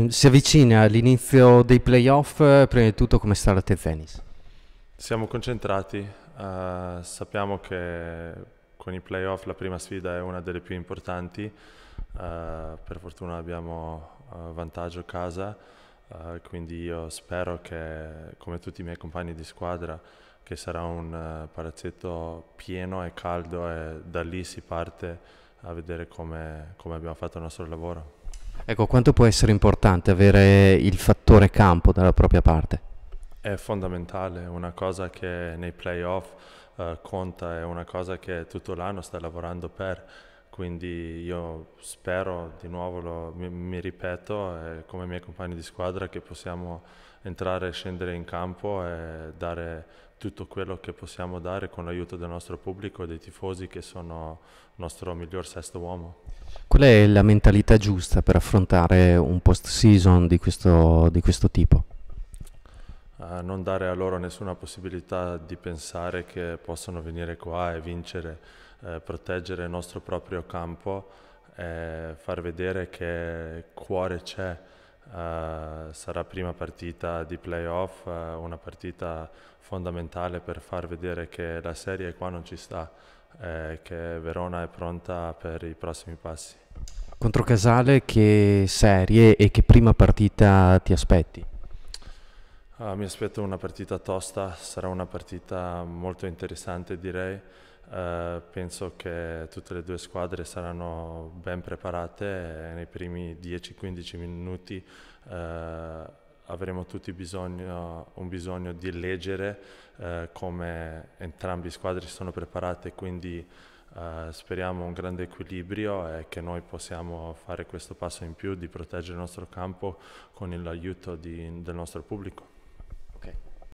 Mm, si avvicina all'inizio dei playoff, eh, prima di tutto come sta la Tezenis? Siamo concentrati, uh, sappiamo che con i playoff la prima sfida è una delle più importanti, uh, per fortuna abbiamo uh, vantaggio casa, quindi io spero che come tutti i miei compagni di squadra che sarà un palazzetto pieno e caldo e da lì si parte a vedere come, come abbiamo fatto il nostro lavoro. Ecco, quanto può essere importante avere il fattore campo dalla propria parte? È fondamentale, una cosa che nei playoff eh, conta, è una cosa che tutto l'anno stai lavorando per quindi io spero, di nuovo lo, mi, mi, ripeto, eh, come i miei compagni di squadra, che possiamo entrare e scendere in campo e dare tutto quello che possiamo dare con l'aiuto del nostro pubblico e dei tifosi che sono il nostro miglior sesto uomo. Qual è la mentalità giusta per affrontare un post-season di, di questo tipo? Uh, non dare a loro nessuna possibilità di pensare che possano venire qua e vincere eh, proteggere il nostro proprio campo e far vedere che cuore c'è. Uh, sarà prima partita di playoff, uh, una partita fondamentale per far vedere che la serie qua non ci sta, eh, che Verona è pronta per i prossimi passi. Contro Casale che serie e che prima partita ti aspetti? Uh, mi aspetto una partita tosta, sarà una partita molto interessante direi. Eh, penso che tutte le due squadre saranno ben preparate e nei primi 10-15 minuti uh, avremo tutti bisogno, un bisogno di leggere uh, come entrambe le squadre si sono preparate, quindi speriamo un grande equilibrio e che noi possiamo fare questo passo in più di proteggere il nostro campo con l'aiuto del nostro pubblico.